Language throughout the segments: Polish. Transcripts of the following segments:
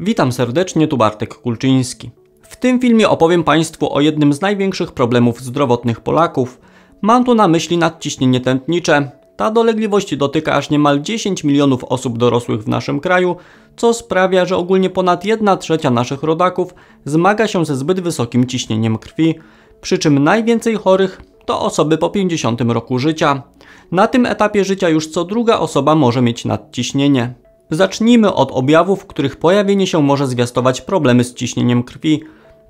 Witam serdecznie, tu Bartek Kulczyński. W tym filmie opowiem Państwu o jednym z największych problemów zdrowotnych Polaków. Mam tu na myśli nadciśnienie tętnicze. Ta dolegliwość dotyka aż niemal 10 milionów osób dorosłych w naszym kraju, co sprawia, że ogólnie ponad 1 trzecia naszych rodaków zmaga się ze zbyt wysokim ciśnieniem krwi, przy czym najwięcej chorych to osoby po 50 roku życia. Na tym etapie życia już co druga osoba może mieć nadciśnienie. Zacznijmy od objawów, których pojawienie się może zwiastować problemy z ciśnieniem krwi.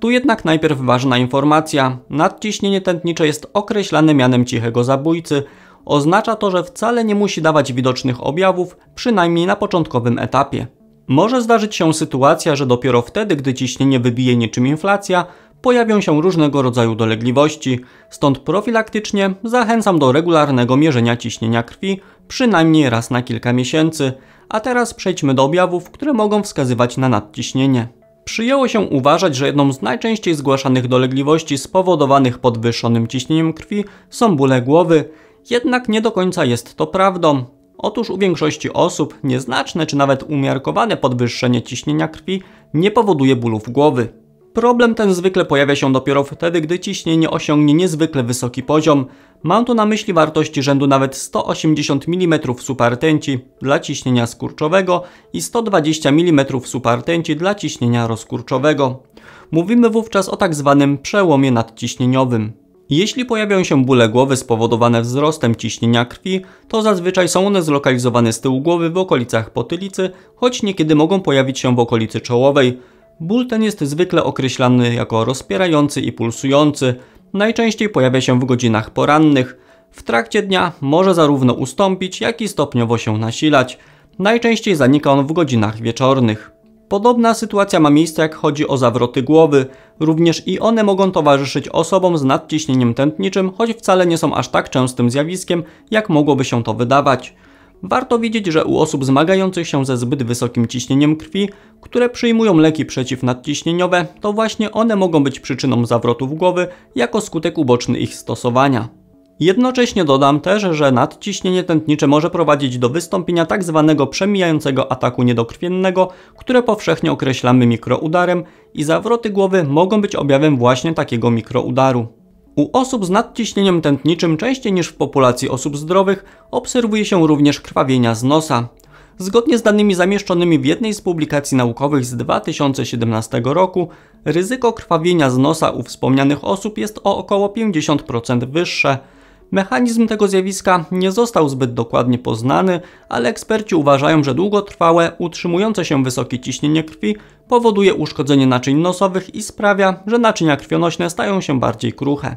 Tu jednak najpierw ważna informacja. Nadciśnienie tętnicze jest określane mianem cichego zabójcy. Oznacza to, że wcale nie musi dawać widocznych objawów, przynajmniej na początkowym etapie. Może zdarzyć się sytuacja, że dopiero wtedy, gdy ciśnienie wybije niczym inflacja, pojawią się różnego rodzaju dolegliwości, stąd profilaktycznie zachęcam do regularnego mierzenia ciśnienia krwi, przynajmniej raz na kilka miesięcy, a teraz przejdźmy do objawów, które mogą wskazywać na nadciśnienie. Przyjęło się uważać, że jedną z najczęściej zgłaszanych dolegliwości spowodowanych podwyższonym ciśnieniem krwi są bóle głowy, jednak nie do końca jest to prawdą. Otóż u większości osób nieznaczne czy nawet umiarkowane podwyższenie ciśnienia krwi nie powoduje bólów głowy. Problem ten zwykle pojawia się dopiero wtedy, gdy ciśnienie osiągnie niezwykle wysoki poziom. Mam tu na myśli wartości rzędu nawet 180 mm supertęci dla ciśnienia skurczowego i 120 mm supertęci dla ciśnienia rozkurczowego. Mówimy wówczas o tak zwanym przełomie nadciśnieniowym. Jeśli pojawiają się bóle głowy spowodowane wzrostem ciśnienia krwi, to zazwyczaj są one zlokalizowane z tyłu głowy w okolicach potylicy, choć niekiedy mogą pojawić się w okolicy czołowej. Ból ten jest zwykle określany jako rozpierający i pulsujący. Najczęściej pojawia się w godzinach porannych. W trakcie dnia może zarówno ustąpić, jak i stopniowo się nasilać. Najczęściej zanika on w godzinach wieczornych. Podobna sytuacja ma miejsce jak chodzi o zawroty głowy. Również i one mogą towarzyszyć osobom z nadciśnieniem tętniczym, choć wcale nie są aż tak częstym zjawiskiem, jak mogłoby się to wydawać. Warto wiedzieć, że u osób zmagających się ze zbyt wysokim ciśnieniem krwi, które przyjmują leki przeciwnadciśnieniowe, to właśnie one mogą być przyczyną zawrotów głowy jako skutek uboczny ich stosowania. Jednocześnie dodam też, że nadciśnienie tętnicze może prowadzić do wystąpienia tzw. Tak przemijającego ataku niedokrwiennego, które powszechnie określamy mikroudarem i zawroty głowy mogą być objawem właśnie takiego mikroudaru. U osób z nadciśnieniem tętniczym częściej niż w populacji osób zdrowych obserwuje się również krwawienia z nosa. Zgodnie z danymi zamieszczonymi w jednej z publikacji naukowych z 2017 roku, ryzyko krwawienia z nosa u wspomnianych osób jest o około 50% wyższe. Mechanizm tego zjawiska nie został zbyt dokładnie poznany, ale eksperci uważają, że długotrwałe, utrzymujące się wysokie ciśnienie krwi powoduje uszkodzenie naczyń nosowych i sprawia, że naczynia krwionośne stają się bardziej kruche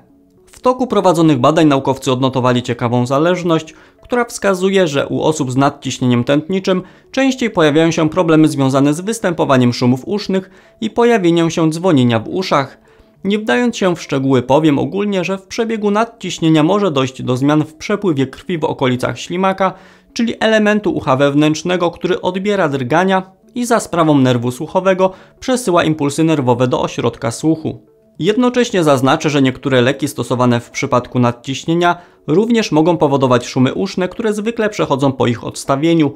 toku prowadzonych badań naukowcy odnotowali ciekawą zależność, która wskazuje, że u osób z nadciśnieniem tętniczym częściej pojawiają się problemy związane z występowaniem szumów usznych i pojawieniem się dzwonienia w uszach. Nie wdając się w szczegóły powiem ogólnie, że w przebiegu nadciśnienia może dojść do zmian w przepływie krwi w okolicach ślimaka, czyli elementu ucha wewnętrznego, który odbiera drgania i za sprawą nerwu słuchowego przesyła impulsy nerwowe do ośrodka słuchu. Jednocześnie zaznaczę, że niektóre leki stosowane w przypadku nadciśnienia również mogą powodować szumy uszne, które zwykle przechodzą po ich odstawieniu.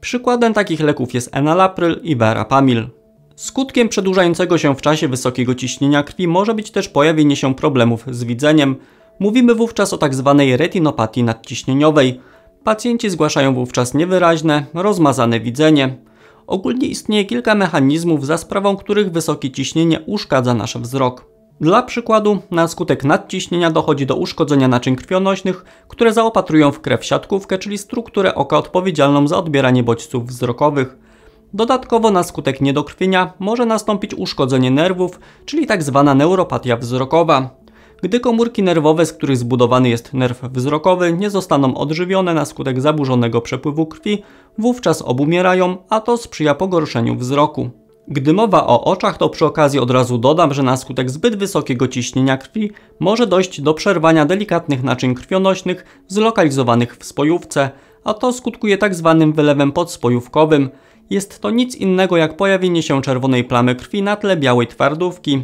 Przykładem takich leków jest enalapryl i verapamil. Skutkiem przedłużającego się w czasie wysokiego ciśnienia krwi może być też pojawienie się problemów z widzeniem. Mówimy wówczas o tzw. Tak retinopatii nadciśnieniowej. Pacjenci zgłaszają wówczas niewyraźne, rozmazane widzenie. Ogólnie istnieje kilka mechanizmów, za sprawą których wysokie ciśnienie uszkadza nasz wzrok. Dla przykładu, na skutek nadciśnienia dochodzi do uszkodzenia naczyń krwionośnych, które zaopatrują w krew siatkówkę, czyli strukturę oka odpowiedzialną za odbieranie bodźców wzrokowych. Dodatkowo na skutek niedokrwienia może nastąpić uszkodzenie nerwów, czyli tzw. Tak neuropatia wzrokowa. Gdy komórki nerwowe, z których zbudowany jest nerw wzrokowy, nie zostaną odżywione na skutek zaburzonego przepływu krwi, wówczas obumierają, a to sprzyja pogorszeniu wzroku. Gdy mowa o oczach, to przy okazji od razu dodam, że na skutek zbyt wysokiego ciśnienia krwi może dojść do przerwania delikatnych naczyń krwionośnych zlokalizowanych w spojówce, a to skutkuje tak zwanym wylewem podspojówkowym. Jest to nic innego jak pojawienie się czerwonej plamy krwi na tle białej twardówki.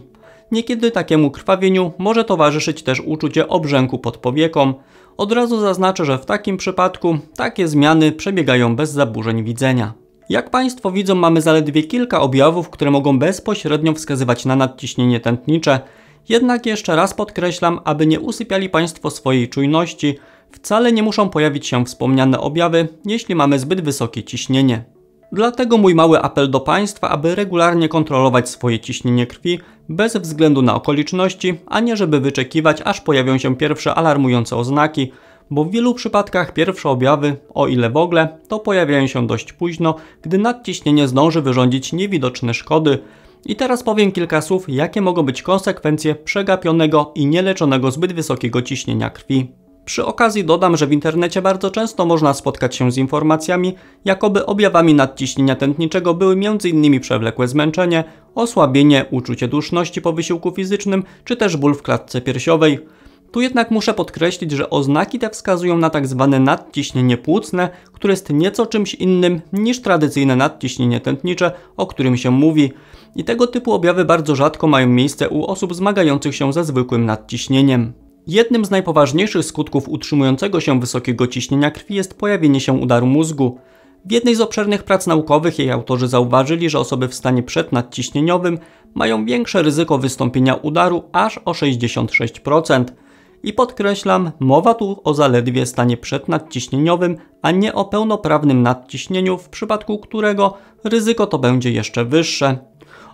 Niekiedy takiemu krwawieniu może towarzyszyć też uczucie obrzęku pod powieką. Od razu zaznaczę, że w takim przypadku takie zmiany przebiegają bez zaburzeń widzenia. Jak Państwo widzą, mamy zaledwie kilka objawów, które mogą bezpośrednio wskazywać na nadciśnienie tętnicze. Jednak jeszcze raz podkreślam, aby nie usypiali Państwo swojej czujności, wcale nie muszą pojawić się wspomniane objawy, jeśli mamy zbyt wysokie ciśnienie. Dlatego mój mały apel do Państwa, aby regularnie kontrolować swoje ciśnienie krwi bez względu na okoliczności, a nie żeby wyczekiwać, aż pojawią się pierwsze alarmujące oznaki – bo w wielu przypadkach pierwsze objawy, o ile w ogóle, to pojawiają się dość późno, gdy nadciśnienie zdąży wyrządzić niewidoczne szkody. I teraz powiem kilka słów, jakie mogą być konsekwencje przegapionego i nieleczonego zbyt wysokiego ciśnienia krwi. Przy okazji dodam, że w internecie bardzo często można spotkać się z informacjami, jakoby objawami nadciśnienia tętniczego były m.in. przewlekłe zmęczenie, osłabienie, uczucie duszności po wysiłku fizycznym, czy też ból w klatce piersiowej. Tu jednak muszę podkreślić, że oznaki te wskazują na tzw. Tak nadciśnienie płucne, które jest nieco czymś innym niż tradycyjne nadciśnienie tętnicze, o którym się mówi. I tego typu objawy bardzo rzadko mają miejsce u osób zmagających się ze zwykłym nadciśnieniem. Jednym z najpoważniejszych skutków utrzymującego się wysokiego ciśnienia krwi jest pojawienie się udaru mózgu. W jednej z obszernych prac naukowych jej autorzy zauważyli, że osoby w stanie przednadciśnieniowym mają większe ryzyko wystąpienia udaru aż o 66%. I podkreślam, mowa tu o zaledwie stanie przednadciśnieniowym, a nie o pełnoprawnym nadciśnieniu, w przypadku którego ryzyko to będzie jeszcze wyższe.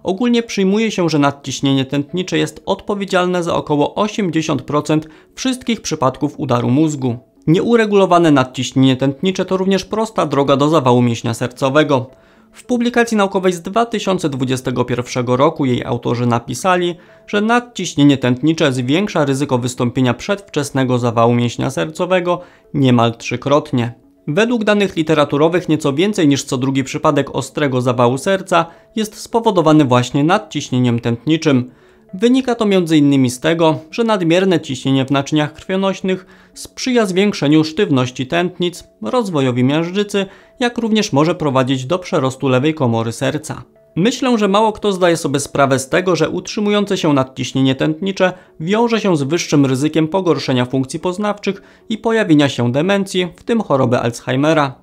Ogólnie przyjmuje się, że nadciśnienie tętnicze jest odpowiedzialne za około 80% wszystkich przypadków udaru mózgu. Nieuregulowane nadciśnienie tętnicze to również prosta droga do zawału mięśnia sercowego. W publikacji naukowej z 2021 roku jej autorzy napisali, że nadciśnienie tętnicze zwiększa ryzyko wystąpienia przedwczesnego zawału mięśnia sercowego niemal trzykrotnie. Według danych literaturowych nieco więcej niż co drugi przypadek ostrego zawału serca jest spowodowany właśnie nadciśnieniem tętniczym. Wynika to m.in. z tego, że nadmierne ciśnienie w naczyniach krwionośnych sprzyja zwiększeniu sztywności tętnic, rozwojowi miażdżycy jak również może prowadzić do przerostu lewej komory serca. Myślę, że mało kto zdaje sobie sprawę z tego, że utrzymujące się nadciśnienie tętnicze wiąże się z wyższym ryzykiem pogorszenia funkcji poznawczych i pojawienia się demencji, w tym choroby Alzheimera.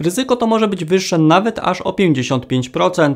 Ryzyko to może być wyższe nawet aż o 55%.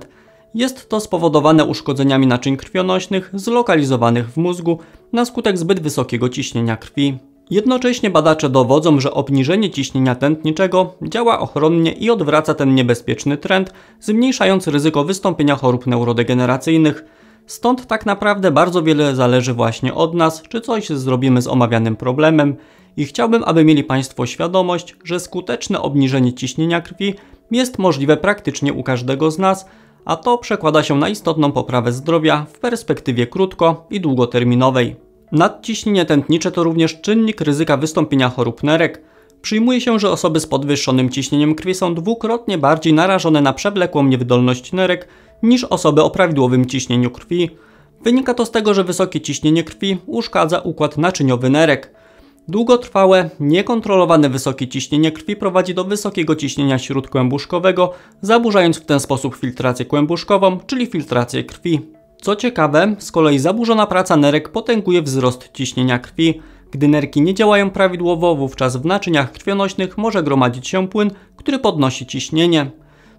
Jest to spowodowane uszkodzeniami naczyń krwionośnych zlokalizowanych w mózgu na skutek zbyt wysokiego ciśnienia krwi. Jednocześnie badacze dowodzą, że obniżenie ciśnienia tętniczego działa ochronnie i odwraca ten niebezpieczny trend, zmniejszając ryzyko wystąpienia chorób neurodegeneracyjnych. Stąd tak naprawdę bardzo wiele zależy właśnie od nas, czy coś zrobimy z omawianym problemem i chciałbym, aby mieli Państwo świadomość, że skuteczne obniżenie ciśnienia krwi jest możliwe praktycznie u każdego z nas, a to przekłada się na istotną poprawę zdrowia w perspektywie krótko i długoterminowej. Nadciśnienie tętnicze to również czynnik ryzyka wystąpienia chorób nerek. Przyjmuje się, że osoby z podwyższonym ciśnieniem krwi są dwukrotnie bardziej narażone na przewlekłą niewydolność nerek niż osoby o prawidłowym ciśnieniu krwi. Wynika to z tego, że wysokie ciśnienie krwi uszkadza układ naczyniowy nerek. Długotrwałe, niekontrolowane wysokie ciśnienie krwi prowadzi do wysokiego ciśnienia śródkłębuszkowego, zaburzając w ten sposób filtrację kłębuszkową, czyli filtrację krwi. Co ciekawe, z kolei zaburzona praca nerek potęguje wzrost ciśnienia krwi. Gdy nerki nie działają prawidłowo, wówczas w naczyniach krwionośnych może gromadzić się płyn, który podnosi ciśnienie.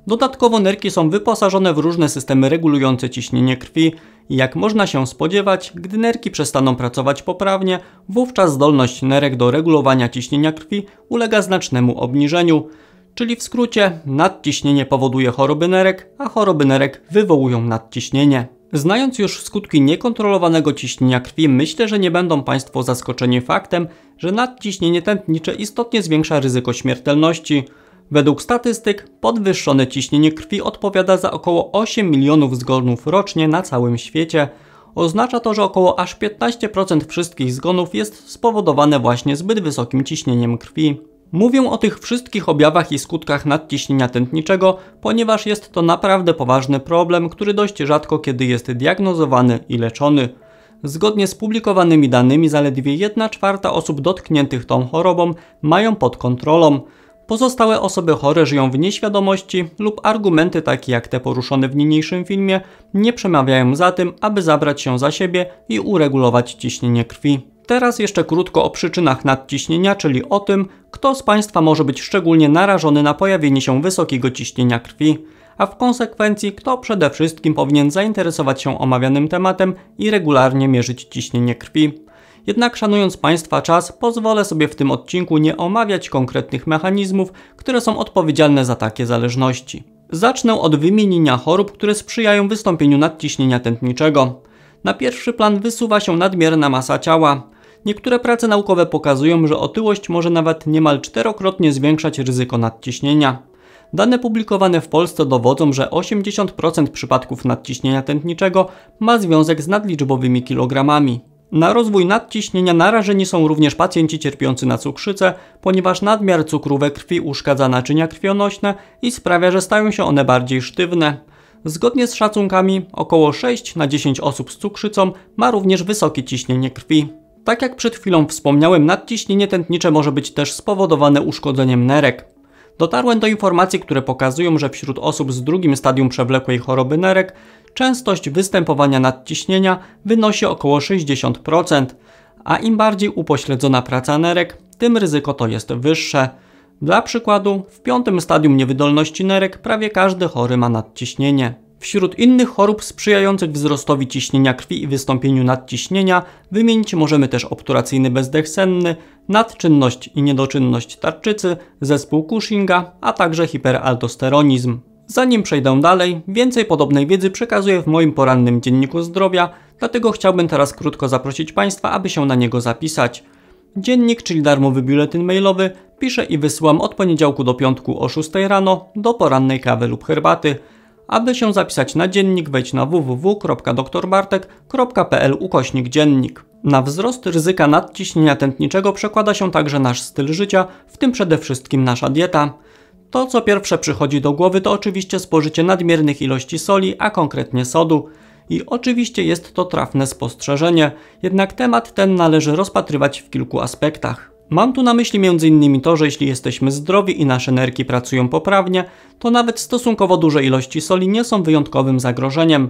Dodatkowo nerki są wyposażone w różne systemy regulujące ciśnienie krwi i jak można się spodziewać, gdy nerki przestaną pracować poprawnie, wówczas zdolność nerek do regulowania ciśnienia krwi ulega znacznemu obniżeniu. Czyli w skrócie, nadciśnienie powoduje choroby nerek, a choroby nerek wywołują nadciśnienie. Znając już skutki niekontrolowanego ciśnienia krwi, myślę, że nie będą Państwo zaskoczeni faktem, że nadciśnienie tętnicze istotnie zwiększa ryzyko śmiertelności. Według statystyk podwyższone ciśnienie krwi odpowiada za około 8 milionów zgonów rocznie na całym świecie. Oznacza to, że około aż 15% wszystkich zgonów jest spowodowane właśnie zbyt wysokim ciśnieniem krwi. Mówię o tych wszystkich objawach i skutkach nadciśnienia tętniczego, ponieważ jest to naprawdę poważny problem, który dość rzadko kiedy jest diagnozowany i leczony. Zgodnie z publikowanymi danymi zaledwie 1 czwarta osób dotkniętych tą chorobą mają pod kontrolą. Pozostałe osoby chore żyją w nieświadomości lub argumenty takie jak te poruszone w niniejszym filmie nie przemawiają za tym, aby zabrać się za siebie i uregulować ciśnienie krwi. Teraz jeszcze krótko o przyczynach nadciśnienia, czyli o tym, kto z Państwa może być szczególnie narażony na pojawienie się wysokiego ciśnienia krwi, a w konsekwencji kto przede wszystkim powinien zainteresować się omawianym tematem i regularnie mierzyć ciśnienie krwi. Jednak szanując Państwa czas, pozwolę sobie w tym odcinku nie omawiać konkretnych mechanizmów, które są odpowiedzialne za takie zależności. Zacznę od wymienienia chorób, które sprzyjają wystąpieniu nadciśnienia tętniczego. Na pierwszy plan wysuwa się nadmierna masa ciała. Niektóre prace naukowe pokazują, że otyłość może nawet niemal czterokrotnie zwiększać ryzyko nadciśnienia. Dane publikowane w Polsce dowodzą, że 80% przypadków nadciśnienia tętniczego ma związek z nadliczbowymi kilogramami. Na rozwój nadciśnienia narażeni są również pacjenci cierpiący na cukrzycę, ponieważ nadmiar cukru we krwi uszkadza naczynia krwionośne i sprawia, że stają się one bardziej sztywne. Zgodnie z szacunkami około 6 na 10 osób z cukrzycą ma również wysokie ciśnienie krwi. Tak jak przed chwilą wspomniałem, nadciśnienie tętnicze może być też spowodowane uszkodzeniem nerek. Dotarłem do informacji, które pokazują, że wśród osób z drugim stadium przewlekłej choroby nerek częstość występowania nadciśnienia wynosi około 60%, a im bardziej upośledzona praca nerek, tym ryzyko to jest wyższe. Dla przykładu, w piątym stadium niewydolności nerek prawie każdy chory ma nadciśnienie. Wśród innych chorób sprzyjających wzrostowi ciśnienia krwi i wystąpieniu nadciśnienia wymienić możemy też obturacyjny bezdech senny, nadczynność i niedoczynność tarczycy, zespół Cushinga, a także hiperaldosteronizm. Zanim przejdę dalej, więcej podobnej wiedzy przekazuję w moim porannym dzienniku zdrowia, dlatego chciałbym teraz krótko zaprosić Państwa, aby się na niego zapisać. Dziennik, czyli darmowy biuletyn mailowy, piszę i wysyłam od poniedziałku do piątku o 6 rano do porannej kawy lub herbaty – aby się zapisać na dziennik, wejdź na www.doktorbartek.pl ukośnik dziennik. Na wzrost ryzyka nadciśnienia tętniczego przekłada się także nasz styl życia, w tym przede wszystkim nasza dieta. To, co pierwsze przychodzi do głowy, to oczywiście spożycie nadmiernych ilości soli, a konkretnie sodu. I oczywiście jest to trafne spostrzeżenie, jednak temat ten należy rozpatrywać w kilku aspektach. Mam tu na myśli m.in. to, że jeśli jesteśmy zdrowi i nasze nerki pracują poprawnie, to nawet stosunkowo duże ilości soli nie są wyjątkowym zagrożeniem.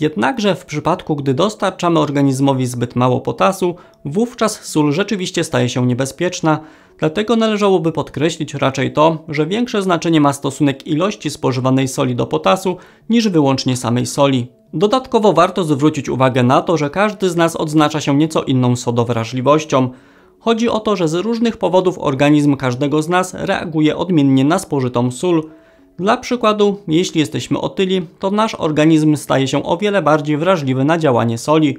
Jednakże w przypadku, gdy dostarczamy organizmowi zbyt mało potasu, wówczas sól rzeczywiście staje się niebezpieczna, dlatego należałoby podkreślić raczej to, że większe znaczenie ma stosunek ilości spożywanej soli do potasu niż wyłącznie samej soli. Dodatkowo warto zwrócić uwagę na to, że każdy z nas odznacza się nieco inną sodowrażliwością – Chodzi o to, że z różnych powodów organizm każdego z nas reaguje odmiennie na spożytą sól. Dla przykładu, jeśli jesteśmy otyli, to nasz organizm staje się o wiele bardziej wrażliwy na działanie soli.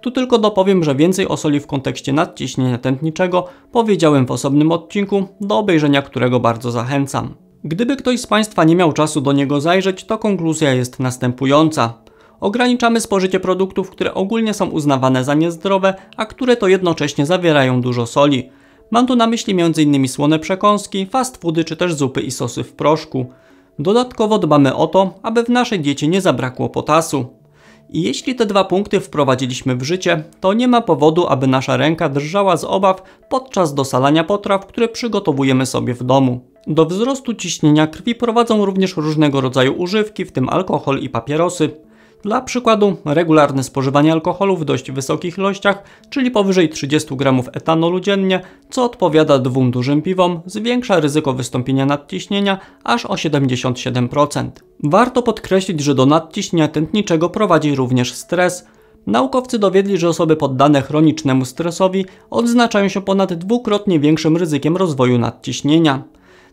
Tu tylko dopowiem, że więcej o soli w kontekście nadciśnienia tętniczego powiedziałem w osobnym odcinku, do obejrzenia którego bardzo zachęcam. Gdyby ktoś z Państwa nie miał czasu do niego zajrzeć, to konkluzja jest następująca ograniczamy spożycie produktów, które ogólnie są uznawane za niezdrowe, a które to jednocześnie zawierają dużo soli. Mam tu na myśli m.in. słone przekąski, fast foody czy też zupy i sosy w proszku. Dodatkowo dbamy o to, aby w naszej diecie nie zabrakło potasu. I jeśli te dwa punkty wprowadziliśmy w życie, to nie ma powodu, aby nasza ręka drżała z obaw podczas dosalania potraw, które przygotowujemy sobie w domu. Do wzrostu ciśnienia krwi prowadzą również różnego rodzaju używki, w tym alkohol i papierosy. Dla przykładu, regularne spożywanie alkoholu w dość wysokich ilościach, czyli powyżej 30 g etanolu dziennie, co odpowiada dwóm dużym piwom, zwiększa ryzyko wystąpienia nadciśnienia aż o 77%. Warto podkreślić, że do nadciśnienia tętniczego prowadzi również stres. Naukowcy dowiedli, że osoby poddane chronicznemu stresowi odznaczają się ponad dwukrotnie większym ryzykiem rozwoju nadciśnienia.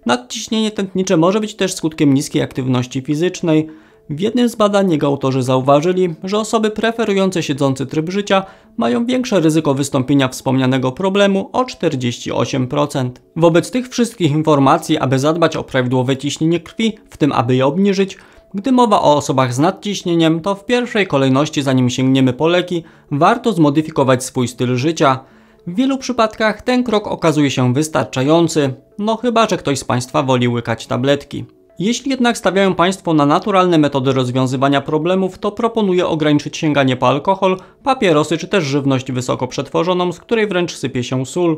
Nadciśnienie tętnicze może być też skutkiem niskiej aktywności fizycznej, w jednym z badań jego autorzy zauważyli, że osoby preferujące siedzący tryb życia mają większe ryzyko wystąpienia wspomnianego problemu o 48%. Wobec tych wszystkich informacji, aby zadbać o prawidłowe ciśnienie krwi, w tym aby je obniżyć, gdy mowa o osobach z nadciśnieniem, to w pierwszej kolejności zanim sięgniemy po leki, warto zmodyfikować swój styl życia. W wielu przypadkach ten krok okazuje się wystarczający, no chyba, że ktoś z Państwa woli łykać tabletki. Jeśli jednak stawiają Państwo na naturalne metody rozwiązywania problemów, to proponuję ograniczyć sięganie po alkohol, papierosy czy też żywność wysoko przetworzoną, z której wręcz sypie się sól.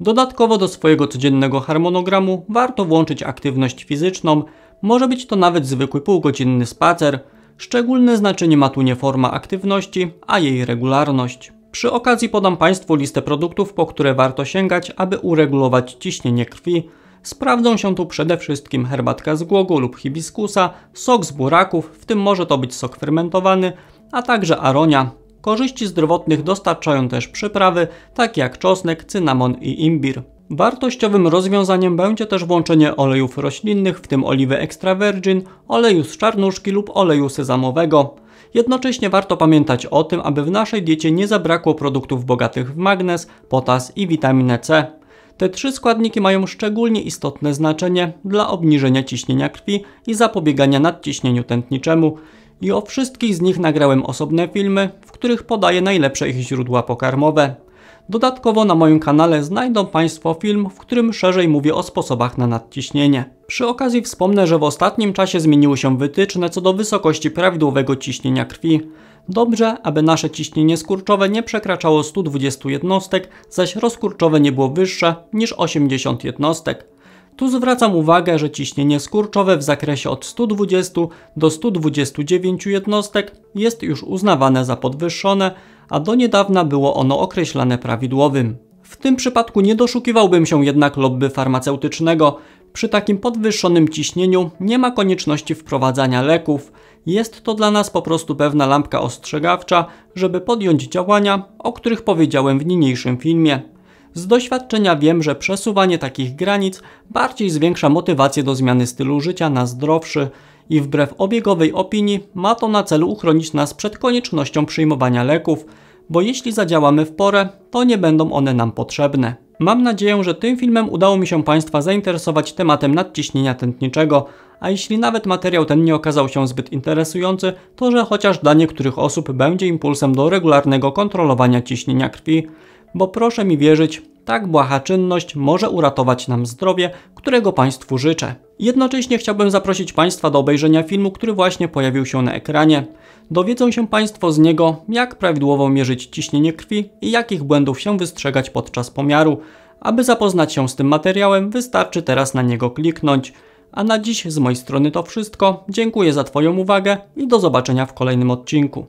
Dodatkowo do swojego codziennego harmonogramu warto włączyć aktywność fizyczną, może być to nawet zwykły półgodzinny spacer. Szczególne znaczenie ma tu nie forma aktywności, a jej regularność. Przy okazji podam Państwu listę produktów, po które warto sięgać, aby uregulować ciśnienie krwi, Sprawdzą się tu przede wszystkim herbatka z głogu lub hibiskusa, sok z buraków, w tym może to być sok fermentowany, a także aronia. Korzyści zdrowotnych dostarczają też przyprawy, takie jak czosnek, cynamon i imbir. Wartościowym rozwiązaniem będzie też włączenie olejów roślinnych, w tym oliwy extra virgin, oleju z czarnuszki lub oleju sezamowego. Jednocześnie warto pamiętać o tym, aby w naszej diecie nie zabrakło produktów bogatych w magnez, potas i witaminę C. Te trzy składniki mają szczególnie istotne znaczenie dla obniżenia ciśnienia krwi i zapobiegania nadciśnieniu tętniczemu i o wszystkich z nich nagrałem osobne filmy, w których podaję najlepsze ich źródła pokarmowe. Dodatkowo na moim kanale znajdą Państwo film, w którym szerzej mówię o sposobach na nadciśnienie. Przy okazji wspomnę, że w ostatnim czasie zmieniły się wytyczne co do wysokości prawidłowego ciśnienia krwi. Dobrze, aby nasze ciśnienie skurczowe nie przekraczało 120 jednostek, zaś rozkurczowe nie było wyższe niż 80 jednostek. Tu zwracam uwagę, że ciśnienie skurczowe w zakresie od 120 do 129 jednostek jest już uznawane za podwyższone, a do niedawna było ono określane prawidłowym. W tym przypadku nie doszukiwałbym się jednak lobby farmaceutycznego. Przy takim podwyższonym ciśnieniu nie ma konieczności wprowadzania leków. Jest to dla nas po prostu pewna lampka ostrzegawcza, żeby podjąć działania, o których powiedziałem w niniejszym filmie. Z doświadczenia wiem, że przesuwanie takich granic bardziej zwiększa motywację do zmiany stylu życia na zdrowszy, i wbrew obiegowej opinii ma to na celu uchronić nas przed koniecznością przyjmowania leków, bo jeśli zadziałamy w porę, to nie będą one nam potrzebne. Mam nadzieję, że tym filmem udało mi się Państwa zainteresować tematem nadciśnienia tętniczego, a jeśli nawet materiał ten nie okazał się zbyt interesujący, to że chociaż dla niektórych osób będzie impulsem do regularnego kontrolowania ciśnienia krwi, bo proszę mi wierzyć, tak błaha czynność może uratować nam zdrowie, którego Państwu życzę. Jednocześnie chciałbym zaprosić Państwa do obejrzenia filmu, który właśnie pojawił się na ekranie. Dowiedzą się Państwo z niego, jak prawidłowo mierzyć ciśnienie krwi i jakich błędów się wystrzegać podczas pomiaru. Aby zapoznać się z tym materiałem, wystarczy teraz na niego kliknąć. A na dziś z mojej strony to wszystko. Dziękuję za Twoją uwagę i do zobaczenia w kolejnym odcinku.